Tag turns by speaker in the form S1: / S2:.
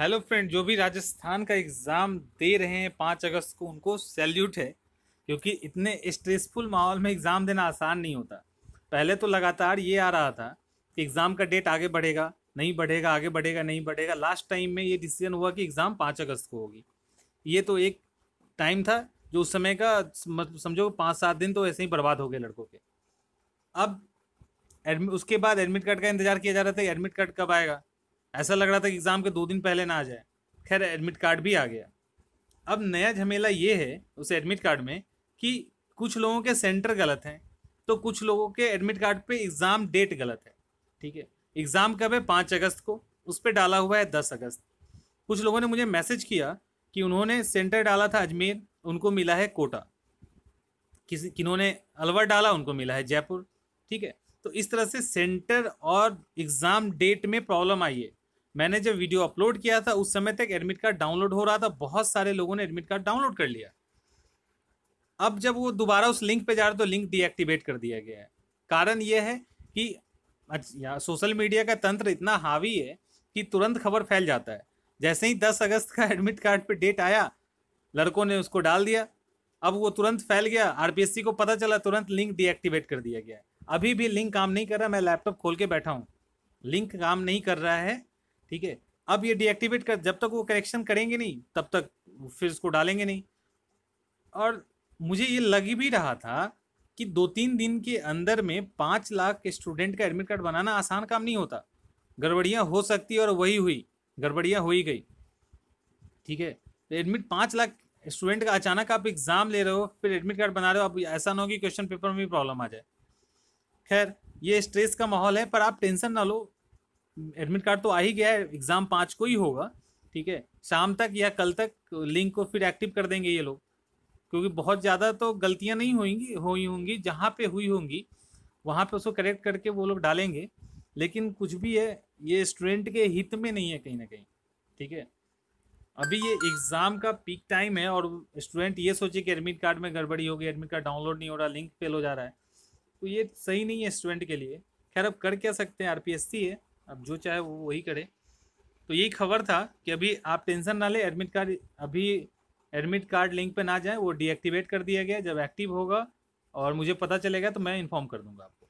S1: hello friend जो भी राजस्थान का एग्ज़ाम दे रहे हैं पाँच अगस्त को उनको सैल्यूट है क्योंकि इतने स्ट्रेसफुल माहौल में एग्ज़ाम देना आसान नहीं होता पहले तो लगातार ये आ रहा था कि एग्ज़ाम का डेट आगे बढ़ेगा नहीं बढ़ेगा आगे बढ़ेगा नहीं बढ़ेगा लास्ट टाइम में ये डिसीजन हुआ कि एग्ज़ाम पाँच अगस्त को होगी ये तो एक टाइम था जो उस समय का समझो पाँच सात दिन तो ऐसे ही बर्बाद हो गए लड़कों के अब एडमिट उसके बाद एडमिट कार्ड का इंतज़ार किया जा रहा था एडमिट कार्ड कब आएगा ऐसा लग रहा था कि एग्ज़ाम के दो दिन पहले ना आ जाए खैर एडमिट कार्ड भी आ गया अब नया झमेला ये है उस एडमिट कार्ड में कि कुछ लोगों के सेंटर गलत हैं तो कुछ लोगों के एडमिट कार्ड पे एग्ज़ाम डेट गलत है ठीक है एग्ज़ाम कब है पाँच अगस्त को उस पर डाला हुआ है दस अगस्त कुछ लोगों ने मुझे मैसेज किया कि उन्होंने सेंटर डाला था अजमेर उनको मिला है कोटा किसी किन्होंने अलवर डाला उनको मिला है जयपुर ठीक है तो इस तरह से सेंटर और एग्ज़ाम डेट में प्रॉब्लम आई है मैंने जब वीडियो अपलोड किया था उस समय तक एडमिट कार्ड डाउनलोड हो रहा था बहुत सारे लोगों ने एडमिट कार्ड डाउनलोड कर लिया अब जब वो दोबारा उस लिंक पे जा रहा तो लिंक डीएक्टिवेट कर दिया गया है कारण यह है कि सोशल मीडिया का तंत्र इतना हावी है कि तुरंत खबर फैल जाता है जैसे ही दस अगस्त का एडमिट कार्ड पे डेट आया लड़कों ने उसको डाल दिया अब वो तुरंत फैल गया आरपीएससी को पता चला तुरंत लिंक डीएक्टिवेट कर दिया गया अभी भी लिंक काम नहीं कर रहा मैं लैपटॉप खोल के बैठा हूँ लिंक काम नहीं कर रहा है ठीक है अब ये डीएक्टिवेट कर जब तक वो करेक्शन करेंगे नहीं तब तक फिर इसको डालेंगे नहीं और मुझे ये लग भी रहा था कि दो तीन दिन के अंदर में पाँच लाख स्टूडेंट का एडमिट कार्ड बनाना आसान काम नहीं होता गड़बड़ियाँ हो सकती और वही हुई गड़बड़ियाँ हो ही गई ठीक है एडमिट तो पाँच लाख स्टूडेंट का अचानक आप एग्ज़ाम ले रहे हो फिर एडमिट कार्ड बना रहे हो आप ऐसा ना हो कि क्वेश्चन पेपर में भी प्रॉब्लम आ जाए खैर ये स्ट्रेस का माहौल है पर आप टेंशन ना लो एडमिट कार्ड तो आ ही गया है एग्ज़ाम पाँच को ही होगा ठीक है शाम तक या कल तक लिंक को फिर एक्टिव कर देंगे ये लोग क्योंकि बहुत ज़्यादा तो गलतियाँ नहीं होंगी हुई होंगी जहाँ पे हुई होंगी वहाँ पे उसको करेक्ट करके वो लोग डालेंगे लेकिन कुछ भी है ये स्टूडेंट के हित में नहीं है कहीं ना कहीं ठीक है अभी ये एग्ज़ाम का पीक टाइम है और स्टूडेंट ये सोचे कि एडमिट कार्ड में गड़बड़ी हो गई एडमिट कार्ड डाउनलोड नहीं हो रहा लिंक फेल हो जा रहा है तो ये सही नहीं है स्टूडेंट के लिए खैर अब कर क्या सकते हैं आर है अब जो चाहे वो वही करे तो यही खबर था कि अभी आप टेंशन ना लें एडमिट कार्ड अभी एडमिट कार्ड लिंक पे ना जाए वो डीएक्टिवेट कर दिया गया जब एक्टिव होगा और मुझे पता चलेगा तो मैं इन्फॉर्म कर दूंगा आपको